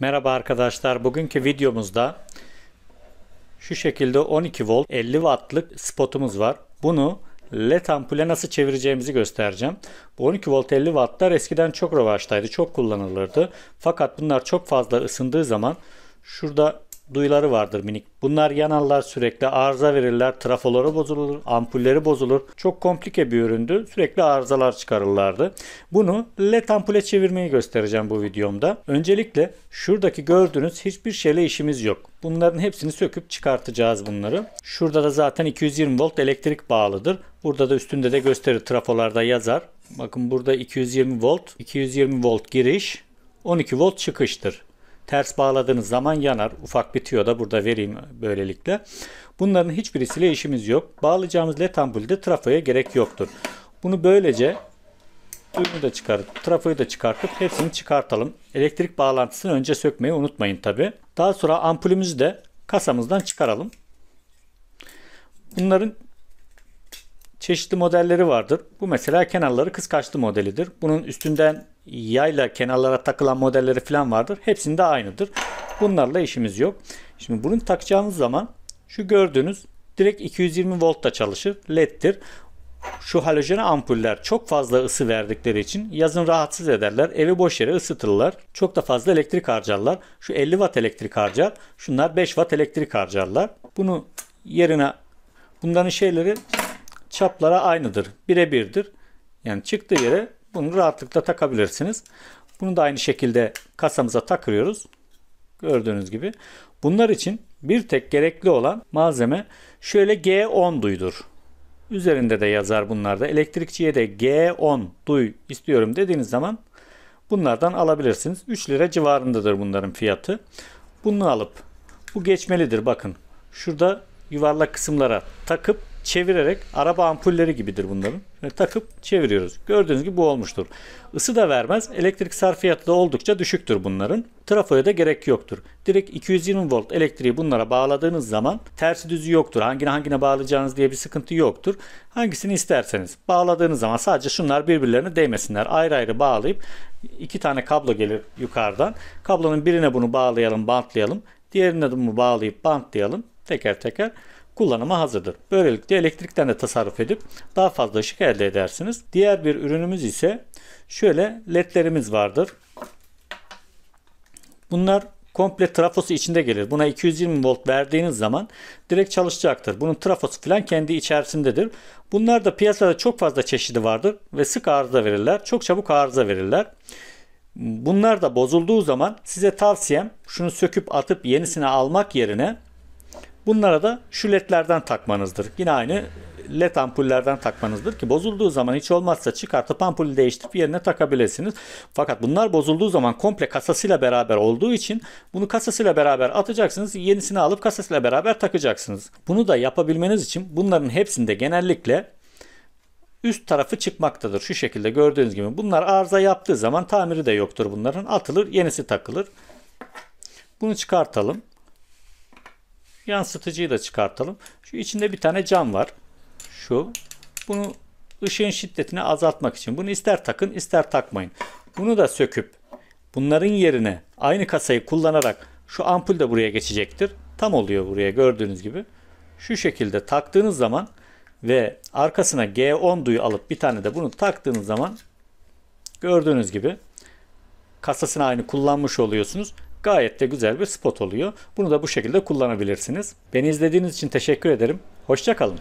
Merhaba arkadaşlar. Bugünkü videomuzda şu şekilde 12 volt 50 wattlık spotumuz var. Bunu led ampule nasıl çevireceğimizi göstereceğim. Bu 12 volt 50 wattlar eskiden çok revaçtaydı. Çok kullanılırdı. Fakat bunlar çok fazla ısındığı zaman şurada duyuları vardır minik. Bunlar yanarlar sürekli arıza verirler, trafoları bozulur, ampulleri bozulur. Çok komplike bir üründü. Sürekli arızalar çıkarırlardı. Bunu led ampule çevirmeyi göstereceğim bu videomda. Öncelikle şuradaki gördüğünüz hiçbir şeyle işimiz yok. Bunların hepsini söküp çıkartacağız bunları. Şurada da zaten 220 volt elektrik bağlıdır. Burada da üstünde de gösterir trafolarda yazar. Bakın burada 220 volt, 220 volt giriş, 12 volt çıkıştır. Ters bağladığınız zaman yanar. Ufak bir tüyo da burada vereyim böylelikle. Bunların hiçbirisiyle işimiz yok. Bağlayacağımız led ampulde trafoya gerek yoktur. Bunu böylece düğümü de çıkarıp, trafoyu da çıkartıp hepsini çıkartalım. Elektrik bağlantısını önce sökmeyi unutmayın tabi. Daha sonra ampulümüzü de kasamızdan çıkaralım. Bunların çeşitli modelleri vardır. Bu mesela kenarları kıskaçlı modelidir. Bunun üstünden yayla kenarlara takılan modelleri falan vardır. Hepsinde aynıdır. Bunlarla işimiz yok. Şimdi bunu takacağınız zaman şu gördüğünüz direkt 220 voltta çalışır. LED'tir. Şu halojen ampuller çok fazla ısı verdikleri için yazın rahatsız ederler. Evi boş yere ısıtırlar. Çok da fazla elektrik harcarlar. Şu 50 watt elektrik harcar. Şunlar 5 watt elektrik harcarlar. Bunu yerine bunların şeyleri çaplara aynıdır. Bire birdir. Yani çıktığı yere bunu rahatlıkla takabilirsiniz. Bunu da aynı şekilde kasamıza takıyoruz. Gördüğünüz gibi. Bunlar için bir tek gerekli olan malzeme şöyle G10 duydur. Üzerinde de yazar bunlarda. Elektrikçiye de G10 duy istiyorum dediğiniz zaman bunlardan alabilirsiniz. 3 lira civarındadır bunların fiyatı. Bunu alıp bu geçmelidir bakın. Şurada yuvarlak kısımlara takıp çevirerek araba ampulleri gibidir bunların. Yani takıp çeviriyoruz. Gördüğünüz gibi bu olmuştur. Isı da vermez. Elektrik sarfiyatı da oldukça düşüktür bunların. Trafoya da gerek yoktur. Direkt 220 volt elektriği bunlara bağladığınız zaman tersi düzü yoktur. Hangine hangine bağlayacağınız diye bir sıkıntı yoktur. Hangisini isterseniz bağladığınız zaman sadece şunlar birbirlerine değmesinler. Ayrı ayrı bağlayıp iki tane kablo gelir yukarıdan. Kablonun birine bunu bağlayalım, bantlayalım. Diğerine de bunu bağlayıp bantlayalım teker teker kullanıma hazırdır. Böylelikle elektrikten de tasarruf edip daha fazla ışık elde edersiniz. Diğer bir ürünümüz ise şöyle ledlerimiz vardır. Bunlar komple trafosu içinde gelir. Buna 220 volt verdiğiniz zaman direkt çalışacaktır. Bunun trafosu falan kendi içerisindedir. Bunlar da piyasada çok fazla çeşidi vardır ve sık arıza verirler. Çok çabuk arıza verirler. Bunlar da bozulduğu zaman size tavsiyem şunu söküp atıp yenisini almak yerine Bunlara da şu ledlerden takmanızdır. Yine aynı led ampullerden takmanızdır ki bozulduğu zaman hiç olmazsa çıkartıp ampulü değiştirip yerine takabilirsiniz. Fakat bunlar bozulduğu zaman komple kasasıyla beraber olduğu için bunu kasasıyla beraber atacaksınız. Yenisini alıp kasasıyla beraber takacaksınız. Bunu da yapabilmeniz için bunların hepsinde genellikle üst tarafı çıkmaktadır. Şu şekilde gördüğünüz gibi. Bunlar arıza yaptığı zaman tamiri de yoktur bunların. Atılır, yenisi takılır. Bunu çıkartalım. Yansıtıcıyı da çıkartalım. Şu içinde bir tane cam var. Şu. Bunu ışığın şiddetini azaltmak için. Bunu ister takın ister takmayın. Bunu da söküp bunların yerine aynı kasayı kullanarak şu ampul de buraya geçecektir. Tam oluyor buraya gördüğünüz gibi. Şu şekilde taktığınız zaman ve arkasına G10 duyu alıp bir tane de bunu taktığınız zaman gördüğünüz gibi kasasını aynı kullanmış oluyorsunuz gayet de güzel bir spot oluyor. Bunu da bu şekilde kullanabilirsiniz. Beni izlediğiniz için teşekkür ederim. Hoşçakalın.